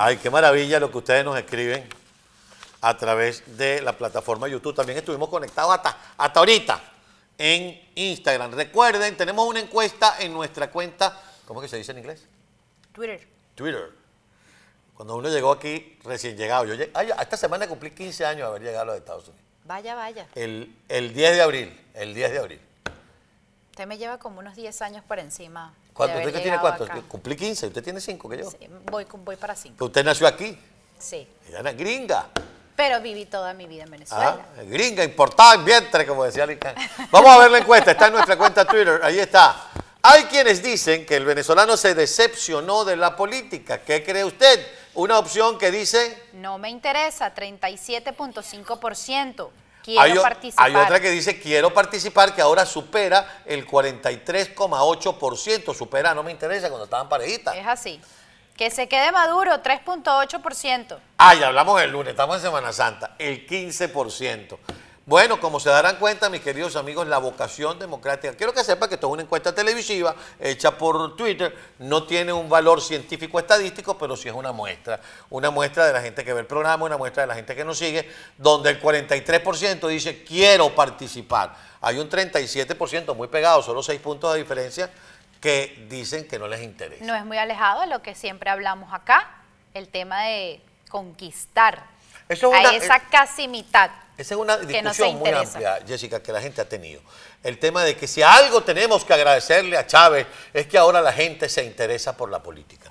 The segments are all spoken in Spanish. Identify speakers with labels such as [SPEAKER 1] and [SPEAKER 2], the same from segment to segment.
[SPEAKER 1] Ay, qué maravilla lo que ustedes nos escriben a través de la plataforma YouTube. También estuvimos conectados hasta, hasta ahorita en Instagram. Recuerden, tenemos una encuesta en nuestra cuenta, ¿cómo que se dice en inglés? Twitter. Twitter. Cuando uno llegó aquí, recién llegado, yo esta semana cumplí 15 años haber llegado a los Estados Unidos.
[SPEAKER 2] Vaya, vaya.
[SPEAKER 1] El, el 10 de abril, el 10 de abril.
[SPEAKER 2] Usted me lleva como unos 10 años por encima. ¿Usted qué tiene cuántos?
[SPEAKER 1] Cumplí 15, usted tiene 5 que
[SPEAKER 2] yo. Sí, voy, voy para 5.
[SPEAKER 1] ¿Usted nació aquí? Sí. Era gringa.
[SPEAKER 2] Pero viví toda mi vida en ah, Venezuela.
[SPEAKER 1] gringa, importada en vientre, como decía Lina. Vamos a ver la encuesta, está en nuestra cuenta Twitter, ahí está. Hay quienes dicen que el venezolano se decepcionó de la política. ¿Qué cree usted? Una opción que dice...
[SPEAKER 2] No me interesa, 37.5% hay Hay otra que
[SPEAKER 1] dice quiero participar, que ahora supera el 43,8%. Supera, no me interesa, cuando estaban parejitas.
[SPEAKER 2] Es así. Que se quede Maduro, 3.8%.
[SPEAKER 1] Ah, ya hablamos el lunes, estamos en Semana Santa, el 15%. Bueno, como se darán cuenta, mis queridos amigos, la vocación democrática, quiero que sepa que esto es una encuesta televisiva hecha por Twitter, no tiene un valor científico estadístico, pero sí es una muestra, una muestra de la gente que ve el programa, una muestra de la gente que nos sigue, donde el 43% dice quiero participar. Hay un 37% muy pegado, solo 6 puntos de diferencia, que dicen que no les interesa.
[SPEAKER 2] No es muy alejado de lo que siempre hablamos acá, el tema de conquistar
[SPEAKER 1] esa eh,
[SPEAKER 2] casi mitad. Esa es una discusión muy amplia,
[SPEAKER 1] Jessica, que la gente ha tenido. El tema de que si algo tenemos que agradecerle a Chávez es que ahora la gente se interesa por la política.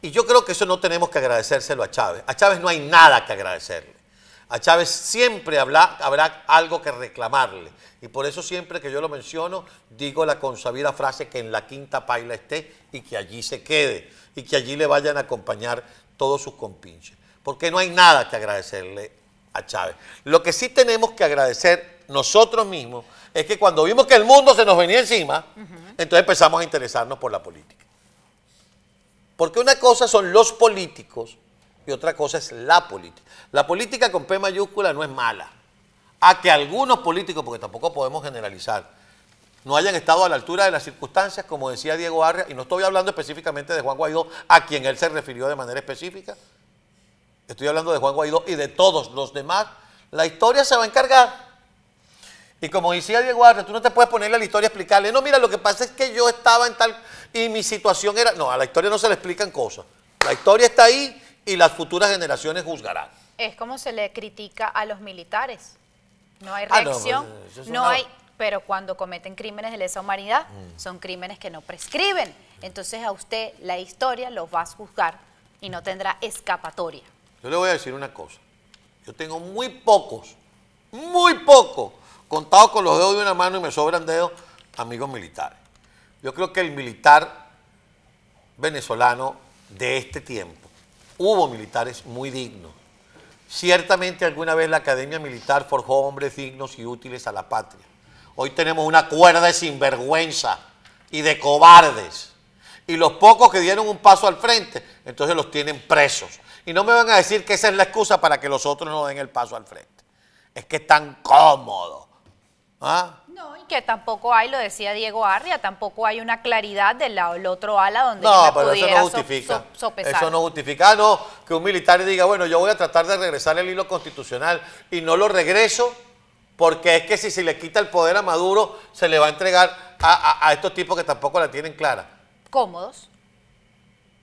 [SPEAKER 1] Y yo creo que eso no tenemos que agradecérselo a Chávez. A Chávez no hay nada que agradecerle. A Chávez siempre habla, habrá algo que reclamarle. Y por eso siempre que yo lo menciono, digo la consabida frase que en la quinta paila esté y que allí se quede. Y que allí le vayan a acompañar todos sus compinches porque no hay nada que agradecerle a Chávez. Lo que sí tenemos que agradecer nosotros mismos es que cuando vimos que el mundo se nos venía encima, entonces empezamos a interesarnos por la política. Porque una cosa son los políticos y otra cosa es la política. La política con P mayúscula no es mala. A que algunos políticos, porque tampoco podemos generalizar, no hayan estado a la altura de las circunstancias, como decía Diego Arria, y no estoy hablando específicamente de Juan Guaidó, a quien él se refirió de manera específica, Estoy hablando de Juan Guaidó y de todos los demás. La historia se va a encargar. Y como decía Diego Arre, tú no te puedes ponerle a la historia a explicarle, no, mira, lo que pasa es que yo estaba en tal y mi situación era... No, a la historia no se le explican cosas. La historia está ahí y las futuras generaciones juzgarán.
[SPEAKER 2] Es como se le critica a los militares. No hay ah, reacción, pues, no, hay... Pero cuando cometen crímenes de lesa humanidad, mm. son crímenes que no prescriben. Entonces a usted la historia lo va a juzgar y no mm. tendrá escapatoria.
[SPEAKER 1] Yo le voy a decir una cosa. Yo tengo muy pocos, muy pocos, contados con los dedos de una mano y me sobran dedos, amigos militares. Yo creo que el militar venezolano de este tiempo, hubo militares muy dignos. Ciertamente alguna vez la academia militar forjó hombres dignos y útiles a la patria. Hoy tenemos una cuerda de sinvergüenza y de cobardes. Y los pocos que dieron un paso al frente, entonces los tienen presos. Y no me van a decir que esa es la excusa para que los otros no den el paso al frente. Es que están cómodos. ¿Ah?
[SPEAKER 2] No, y que tampoco hay, lo decía Diego Arria, tampoco hay una claridad del otro ala donde no, No, pero eso no justifica. Eso no
[SPEAKER 1] justifica, ah, no, que un militar diga, bueno, yo voy a tratar de regresar el hilo constitucional y no lo regreso porque es que si se le quita el poder a Maduro, se le va a entregar a, a estos tipos que tampoco la tienen clara. Cómodos.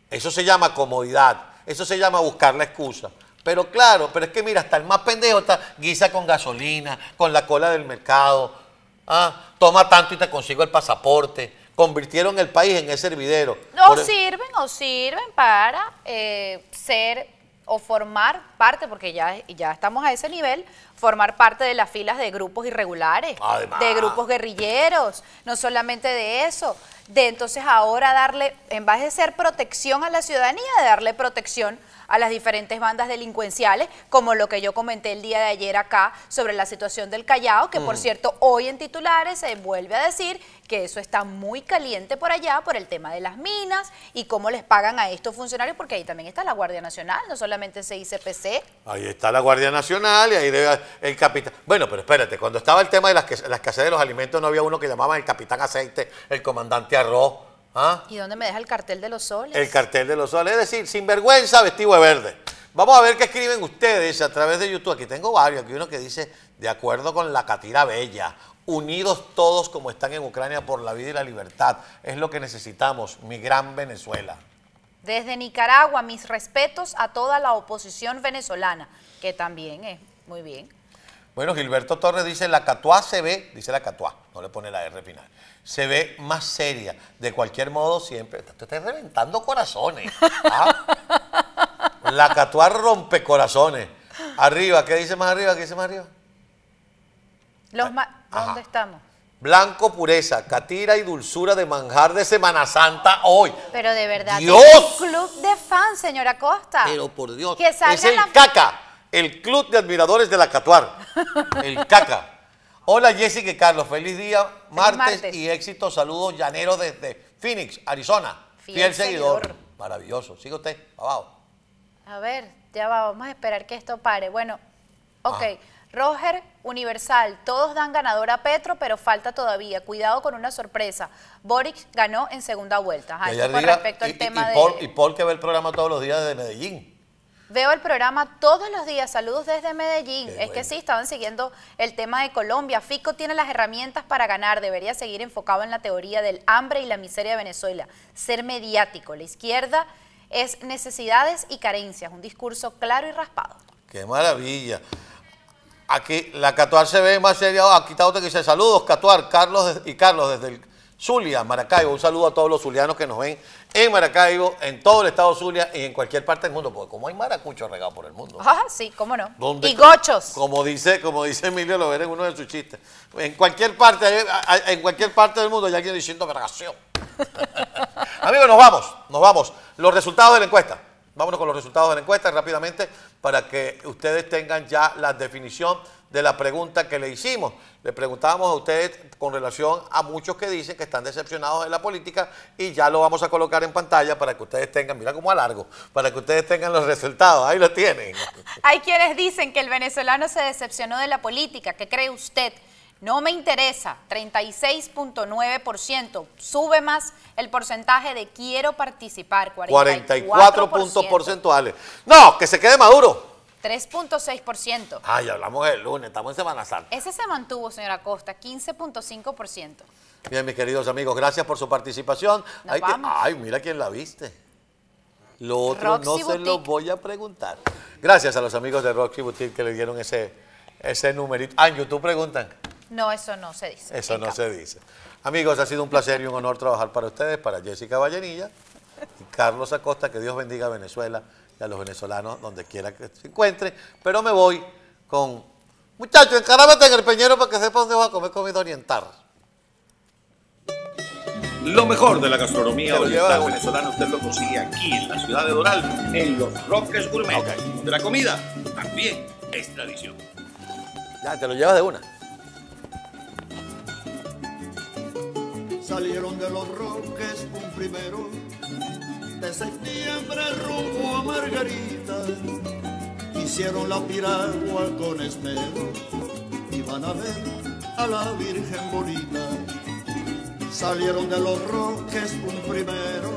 [SPEAKER 1] Eso se llama comodidad. Eso se llama buscar la excusa. Pero claro, pero es que mira, hasta el más pendejo está guisa con gasolina, con la cola del mercado. Ah, toma tanto y te consigo el pasaporte. Convirtieron el país en ese hervidero. No e- sirven,
[SPEAKER 2] o sirven para eh, ser o formar parte, porque ya, ya estamos a ese nivel, formar parte de las filas de grupos irregulares, de grupos guerrilleros, no solamente de eso, de entonces ahora darle, en vez de ser protección a la ciudadanía, de darle protección a las diferentes bandas delincuenciales, como lo que yo comenté el día de ayer acá sobre la situación del Callao, que por mm. cierto hoy en titulares se vuelve a decir que eso está muy caliente por allá por el tema de las minas y cómo les pagan a estos funcionarios, porque ahí también está la Guardia Nacional, no solamente CICPC.
[SPEAKER 1] Ahí está la Guardia Nacional y ahí debe el capitán. Bueno, pero espérate, cuando estaba el tema de la escasez de los alimentos no había uno que llamaba el capitán aceite, el comandante arroz ¿Ah?
[SPEAKER 2] ¿Y dónde me deja el cartel de los soles?
[SPEAKER 1] El cartel de los soles, es decir, sin vergüenza vestido de verde. Vamos a ver qué escriben ustedes a través de YouTube. Aquí tengo varios, aquí uno que dice, de acuerdo con la Catira Bella, unidos todos como están en Ucrania por la vida y la libertad. Es lo que necesitamos, mi gran Venezuela.
[SPEAKER 2] Desde Nicaragua, mis respetos a toda la oposición venezolana, que también es muy bien.
[SPEAKER 1] Bueno, Gilberto Torres dice, la Catuá se ve, dice la Catuá, no le pone la R final, se ve más seria. De cualquier modo, siempre, te estás reventando corazones. ¿ah? La Catuá rompe corazones. Arriba, ¿qué dice más arriba? ¿Qué dice más arriba?
[SPEAKER 2] Los ah, ¿Dónde estamos?
[SPEAKER 1] Blanco pureza, catira y dulzura de manjar de Semana Santa hoy.
[SPEAKER 2] Pero de verdad, ¡Dios! club de fans, señora Costa. Pero
[SPEAKER 1] por Dios, que salga la... caca el Club de Admiradores de la Catuar, el CACA. Hola Jessica y Carlos, feliz día, martes, y éxito. Saludos llanero desde Phoenix, Arizona. Fiel, seguidor. Maravilloso. Sigue usted, abajo.
[SPEAKER 2] A ver, ya vamos a esperar que esto pare. Bueno, ah. ok. Roger, Universal, todos dan ganador a Petro, pero falta todavía. Cuidado con una sorpresa. Boric ganó en segunda vuelta. Ah, y, y que
[SPEAKER 1] ve el programa todos los días desde Medellín.
[SPEAKER 2] Veo el programa todos los días. Saludos desde Medellín. es que sí, estaban siguiendo el tema de Colombia. Fico tiene las herramientas para ganar. Debería seguir enfocado en la teoría del hambre y la miseria de Venezuela. Ser mediático. La izquierda es necesidades y carencias. Un discurso claro y raspado.
[SPEAKER 1] Qué maravilla. Aquí la Catuar se ve más seria. Aquí está otra que dice saludos, Catuar, Carlos y Carlos desde el Zulia, Maracaibo. Un saludo a todos los zulianos que nos ven en Maracaibo, en todo el estado Zulia y en cualquier parte del mundo, porque como hay maracuchos regados por el mundo.
[SPEAKER 2] Ah, sí, cómo no. Y gochos.
[SPEAKER 1] Como dice, como dice Emilio Lovera en uno de sus chistes. En cualquier parte, en cualquier parte del mundo hay alguien diciendo vergación. Amigos, nos vamos, nos vamos. Los resultados de la encuesta. Vámonos con los resultados de la encuesta rápidamente para que ustedes tengan ya la definición de la pregunta que le hicimos. Le preguntábamos a ustedes con relación a muchos que dicen que están decepcionados de la política y ya lo vamos a colocar en pantalla para que ustedes tengan, mira cómo alargo, para que ustedes tengan los resultados. Ahí lo tienen.
[SPEAKER 2] Hay quienes dicen que el venezolano se decepcionó de la política. ¿Qué cree usted? No me interesa, 36.9%. Sube más el porcentaje de quiero participar, 44%. 44 puntos
[SPEAKER 1] porcentuales. No, que se quede Maduro.
[SPEAKER 2] 3.6%.
[SPEAKER 1] Ay, hablamos el lunes, estamos en Semana Santa.
[SPEAKER 2] Ese se mantuvo, señora Costa, 15.5%.
[SPEAKER 1] Bien, mis queridos amigos, gracias por su participación. Ay, mira quién la viste. Lo otro no se lo voy
[SPEAKER 2] a preguntar.
[SPEAKER 1] Gracias a los amigos de Roxy Boutique que le dieron ese, ese numerito. Ah, tú YouTube preguntan.
[SPEAKER 2] No, eso no se dice. Eso no se
[SPEAKER 1] dice. Amigos, ha sido un placer y un honor trabajar para ustedes, para Jessica Vallenilla y Carlos Acosta. Que Dios bendiga a Venezuela y a los venezolanos donde quiera que se encuentren. Pero me voy con... Muchachos, encarámate en el peñero para que sepa dónde vas a comer comida oriental. Lo mejor de la gastronomía oriental venezolana usted lo consigue aquí en la ciudad de Doral, en los Roques Gourmet. De la comida también es tradición. Ya, te lo llevas de una. salieron de los roques un primero
[SPEAKER 2] de septiembre rumbo a Margarita.
[SPEAKER 1] Hicieron la piragua con esmero y van a ver a la Virgen Bonita. Salieron de los roques un primero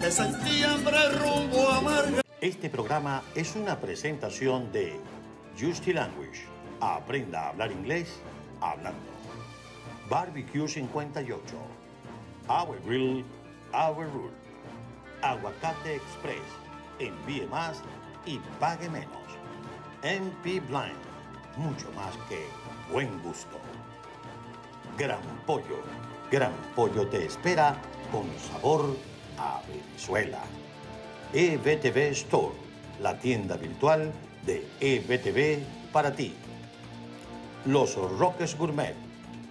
[SPEAKER 1] de septiembre rumbo a Margarita. Este programa es una presentación de Justy Language. Aprenda a hablar inglés hablando. Barbecue 58, Our Grill, Our Rule, Aguacate Express, Envíe más y pague menos. MP Blind, mucho más que buen gusto. Gran Pollo, Gran Pollo te espera con sabor a Venezuela. EBTV Store, la tienda virtual de EBTV para ti. Los Roques Gourmet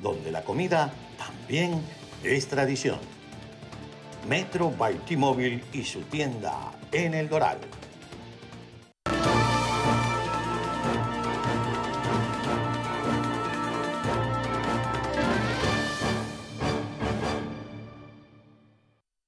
[SPEAKER 1] donde la comida también es tradición. Metro by y su tienda en El Doral.